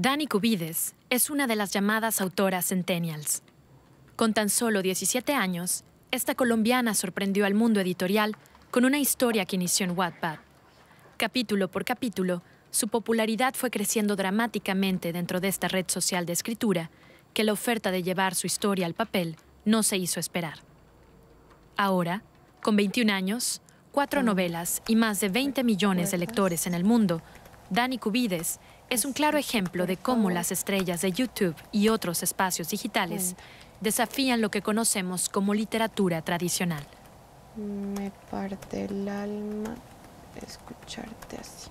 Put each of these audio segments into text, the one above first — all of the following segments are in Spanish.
Dani Cubides es una de las llamadas autoras centennials. Con tan solo 17 años, esta colombiana sorprendió al mundo editorial con una historia que inició en Wattpad. Capítulo por capítulo, su popularidad fue creciendo dramáticamente dentro de esta red social de escritura, que la oferta de llevar su historia al papel no se hizo esperar. Ahora, con 21 años, cuatro novelas y más de 20 millones de lectores en el mundo, Dani Cubides es un claro ejemplo de cómo las estrellas de YouTube y otros espacios digitales mm. desafían lo que conocemos como literatura tradicional. Me parte el alma escucharte así.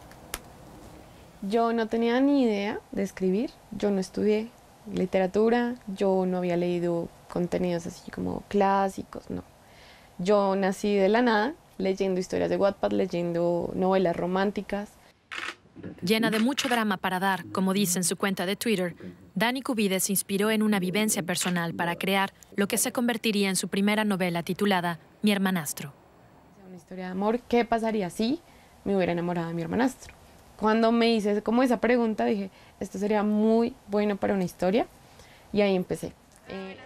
Yo no tenía ni idea de escribir, yo no estudié literatura, yo no había leído contenidos así como clásicos, no. Yo nací de la nada leyendo historias de Wattpad, leyendo novelas románticas, Llena de mucho drama para dar, como dice en su cuenta de Twitter, Dani Cubide se inspiró en una vivencia personal para crear lo que se convertiría en su primera novela titulada Mi hermanastro. Una historia de amor, ¿qué pasaría si me hubiera enamorado de mi hermanastro? Cuando me hice como esa pregunta dije, esto sería muy bueno para una historia y ahí empecé. Eh,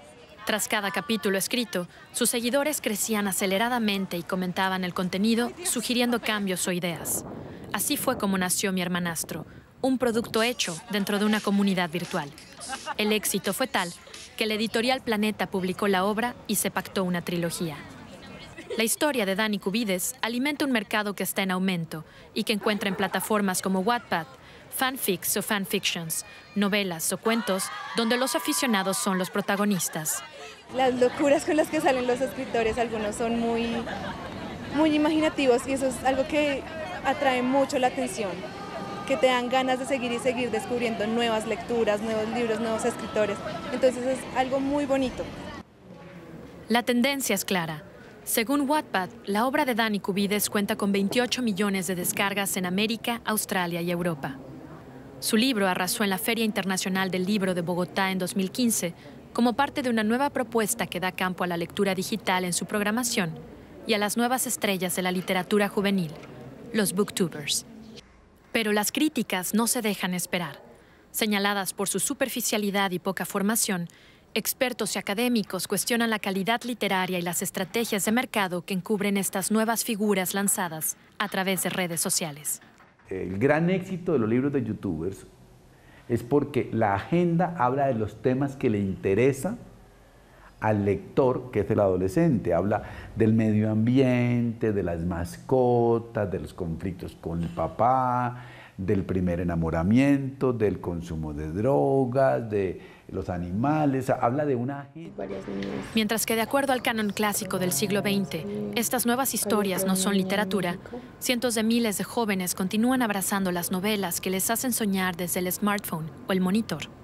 Tras cada capítulo escrito, sus seguidores crecían aceleradamente y comentaban el contenido, sugiriendo cambios o ideas. Así fue como nació mi hermanastro, un producto hecho dentro de una comunidad virtual. El éxito fue tal que la editorial Planeta publicó la obra y se pactó una trilogía. La historia de Dani Cubides alimenta un mercado que está en aumento y que encuentra en plataformas como Wattpad, fanfics o fanfictions, novelas o cuentos donde los aficionados son los protagonistas. Las locuras con las que salen los escritores, algunos son muy, muy imaginativos y eso es algo que atrae mucho la atención, que te dan ganas de seguir y seguir descubriendo nuevas lecturas, nuevos libros, nuevos escritores. Entonces es algo muy bonito. La tendencia es clara. Según Wattpad, la obra de Dani Cubides cuenta con 28 millones de descargas en América, Australia y Europa. Su libro arrasó en la Feria Internacional del Libro de Bogotá en 2015 como parte de una nueva propuesta que da campo a la lectura digital en su programación y a las nuevas estrellas de la literatura juvenil los booktubers. Pero las críticas no se dejan esperar. Señaladas por su superficialidad y poca formación, expertos y académicos cuestionan la calidad literaria y las estrategias de mercado que encubren estas nuevas figuras lanzadas a través de redes sociales. El gran éxito de los libros de youtubers es porque la agenda habla de los temas que le interesan al lector, que es el adolescente. Habla del medio ambiente, de las mascotas, de los conflictos con el papá, del primer enamoramiento, del consumo de drogas, de los animales, habla de una... Mientras que de acuerdo al canon clásico del siglo XX, estas nuevas historias no son literatura, cientos de miles de jóvenes continúan abrazando las novelas que les hacen soñar desde el smartphone o el monitor.